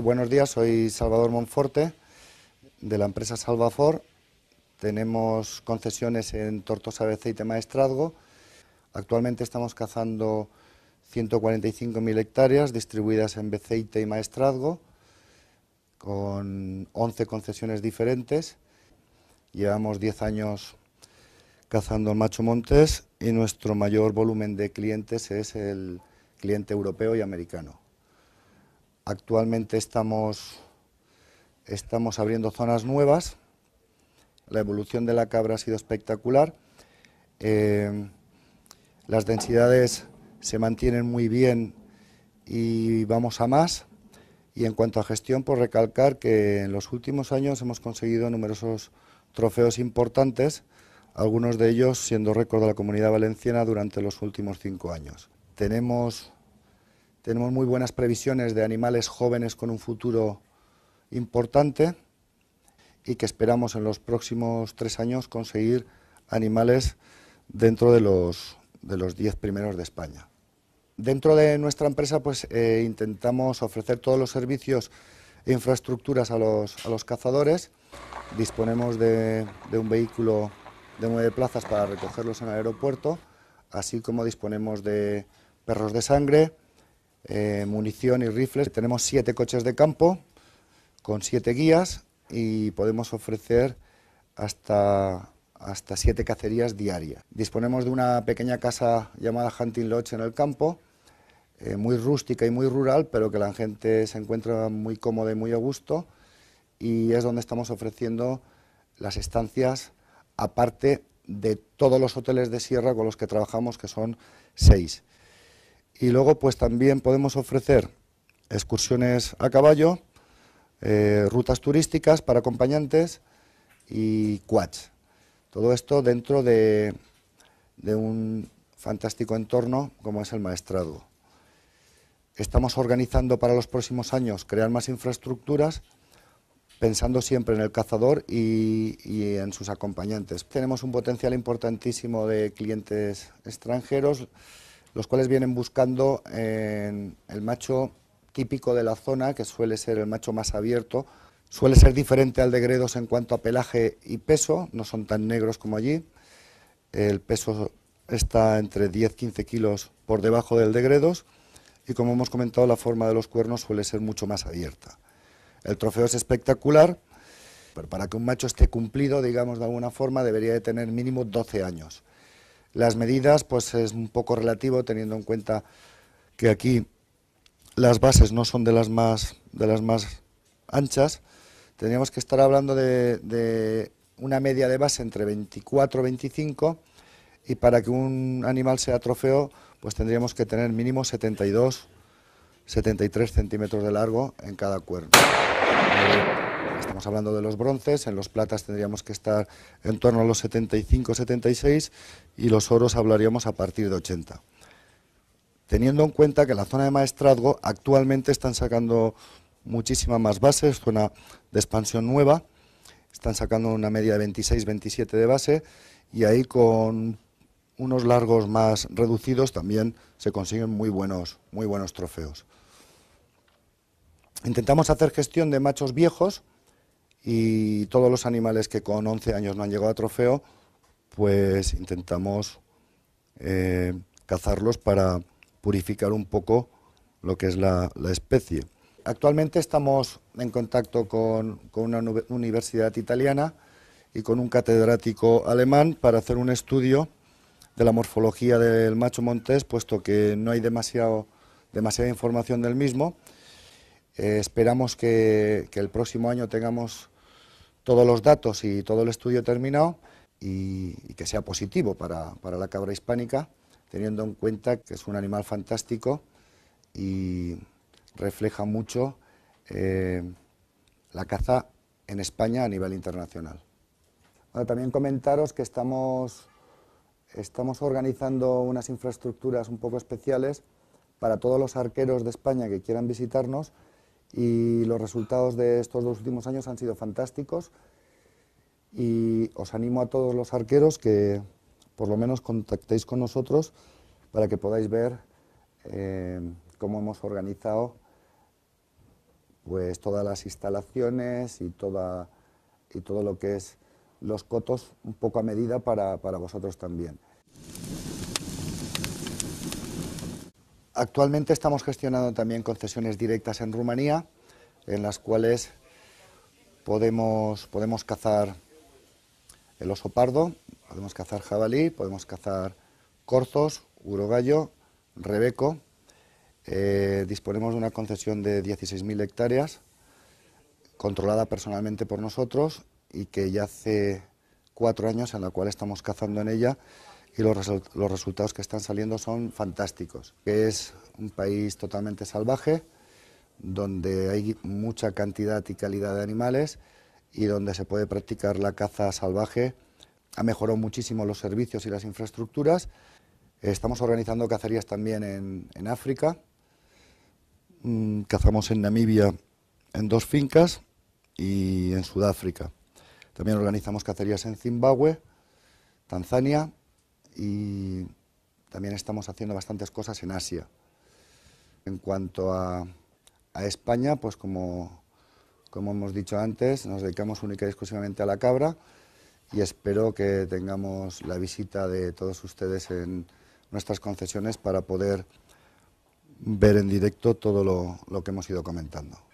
buenos días. Soy Salvador Monforte de la empresa Salvafor. Tenemos concesiones en Tortosa, Beceite, Maestrazgo. Actualmente estamos cazando 145.000 hectáreas distribuidas en Beceite y Maestrazgo con 11 concesiones diferentes. Llevamos 10 años cazando el macho Montes y nuestro mayor volumen de clientes es el cliente europeo y americano. Actualmente estamos, estamos abriendo zonas nuevas. La evolución de la cabra ha sido espectacular. Eh, las densidades se mantienen muy bien y vamos a más. Y en cuanto a gestión, por pues recalcar que en los últimos años hemos conseguido numerosos trofeos importantes, algunos de ellos siendo récord de la Comunidad Valenciana durante los últimos cinco años. Tenemos tenemos muy buenas previsiones de animales jóvenes con un futuro importante y que esperamos en los próximos tres años conseguir animales dentro de los, de diez primeros de España. Dentro de nuestra empresa pues, eh, intentamos ofrecer todos los servicios e infraestructuras a los, a los cazadores. Disponemos de, de un vehículo de nueve plazas para recogerlos en el aeropuerto, así como disponemos de perros de sangre, eh, munición y rifles. Tenemos siete coches de campo con siete guías y podemos ofrecer hasta, hasta siete cacerías diarias. Disponemos de una pequeña casa llamada Hunting Lodge en el campo, eh, muy rústica y muy rural, pero que la gente se encuentra muy cómoda y muy a gusto y es donde estamos ofreciendo las estancias aparte de todos los hoteles de sierra con los que trabajamos, que son seis. Y luego pues también podemos ofrecer excursiones a caballo, eh, rutas turísticas para acompañantes y quads. Todo esto dentro de, un fantástico entorno como es el maestrado. Estamos organizando para los próximos años crear más infraestructuras pensando siempre en el cazador y, en sus acompañantes. Tenemos un potencial importantísimo de clientes extranjeros, los cuales vienen buscando el macho típico de la zona, que suele ser el macho más abierto, suele ser diferente al de Gredos en cuanto a pelaje y peso, no son tan negros como allí, el peso está entre 10-15 kilos por debajo del de Gredos y como hemos comentado la forma de los cuernos suele ser mucho más abierta. El trofeo es espectacular, pero para que un macho esté cumplido, digamos de alguna forma, debería de tener mínimo 12 años. Las medidas, pues es un poco relativo, teniendo en cuenta que aquí las bases no son de las más, de las más anchas. Tendríamos que estar hablando de, una media de base entre 24 y 25 y para que un animal sea trofeo, pues tendríamos que tener mínimo 72, 73 centímetros de largo en cada cuerno. Estamos hablando de los bronces, en los platas tendríamos que estar en torno a los 75, 76 y los oros hablaríamos a partir de 80. Teniendo en cuenta que la zona de maestrazgo actualmente están sacando muchísimas más bases, zona de expansión nueva, están sacando una media de 26, 27 de base y ahí con unos largos más reducidos también se consiguen muy buenos, muy buenos trofeos. Intentamos hacer gestión de machos viejos, y todos los animales que con 11 años no han llegado a trofeo, pues intentamos eh, cazarlos para purificar un poco lo que es la, especie. Actualmente estamos en contacto con, una universidad italiana y con un catedrático alemán para hacer un estudio de la morfología del macho montés, puesto que no hay demasiada información del mismo eh, esperamos que, el próximo año tengamos todos los datos y todo el estudio terminado y, que sea positivo para, la cabra hispánica, teniendo en cuenta que es un animal fantástico y refleja mucho eh, la caza en España a nivel internacional. también comentaros que estamos organizando unas infraestructuras un poco especiales para todos los arqueros de España que quieran visitarnos y los resultados de estos dos últimos años han sido fantásticos y os animo a todos los arqueros que por lo menos contactéis con nosotros para que podáis ver eh, cómo hemos organizado pues todas las instalaciones y, y todo lo que es los cotos un poco a medida para, para vosotros también. Actualmente estamos gestionando también concesiones directas en Rumanía, en las cuales podemos, cazar el oso pardo, podemos cazar jabalí, podemos cazar corzos, urogallo, rebeco. Eh, disponemos de una concesión de 16.000 hectáreas, controlada personalmente por nosotros y que ya hace cuatro años en la cual estamos cazando en ella y los, resultados que están saliendo son fantásticos. Es un país totalmente salvaje, donde hay mucha cantidad y calidad de animales y donde se puede practicar la caza salvaje. Ha mejorado muchísimo los servicios y las infraestructuras. Estamos organizando cacerías también en, África. Mm, cazamos en Namibia en dos fincas y en Sudáfrica. También organizamos cacerías en Zimbabue, Tanzania y también estamos haciendo bastantes cosas en Asia. En cuanto a, España, pues como, hemos dicho antes, nos dedicamos única y exclusivamente a la cabra y espero que tengamos la visita de todos ustedes en nuestras concesiones para poder ver en directo todo lo que hemos ido comentando.